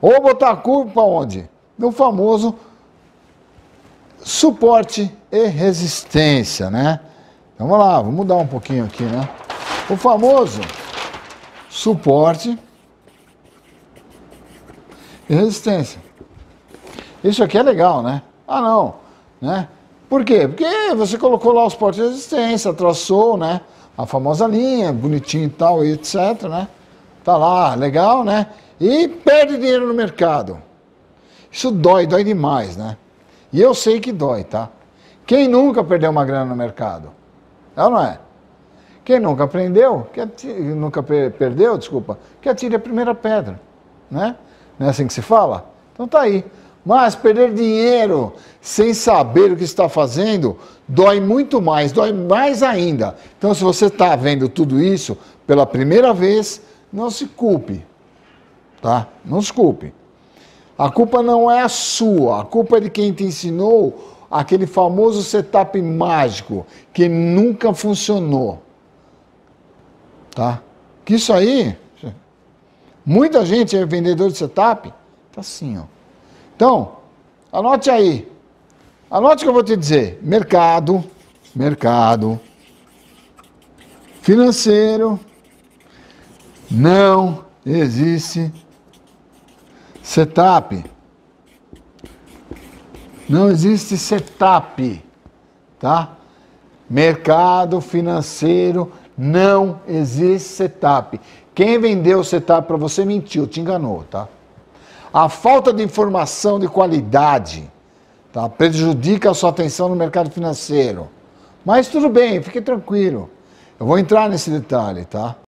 Ou botar a culpa onde? No famoso suporte e resistência, né? Então vamos lá, vamos mudar um pouquinho aqui, né? O famoso suporte e resistência. Isso aqui é legal, né? Ah, não, né? Por quê? Porque você colocou lá o suporte de resistência, traçou, né? A famosa linha, bonitinho e tal, etc, né? Tá lá, legal, né? e perde dinheiro no mercado. Isso dói, dói demais, né? E eu sei que dói, tá? Quem nunca perdeu uma grana no mercado? É ou não é? Quem nunca aprendeu, que nunca perdeu, desculpa, que atire a primeira pedra, né? Não é assim que se fala? Então tá aí. Mas perder dinheiro sem saber o que está fazendo dói muito mais, dói mais ainda. Então, se você está vendo tudo isso pela primeira vez, não se culpe tá? Não se culpe A culpa não é a sua, a culpa é de quem te ensinou aquele famoso setup mágico que nunca funcionou. Tá? Que isso aí, muita gente é vendedor de setup, tá assim, ó. Então, anote aí. Anote o que eu vou te dizer. Mercado, mercado financeiro não existe Setup. Não existe setup, tá? Mercado financeiro não existe setup. Quem vendeu o setup para você mentiu, te enganou, tá? A falta de informação de qualidade tá? prejudica a sua atenção no mercado financeiro. Mas tudo bem, fique tranquilo. Eu vou entrar nesse detalhe, tá?